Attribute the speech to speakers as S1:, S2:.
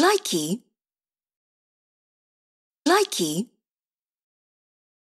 S1: Likey.
S2: Likey.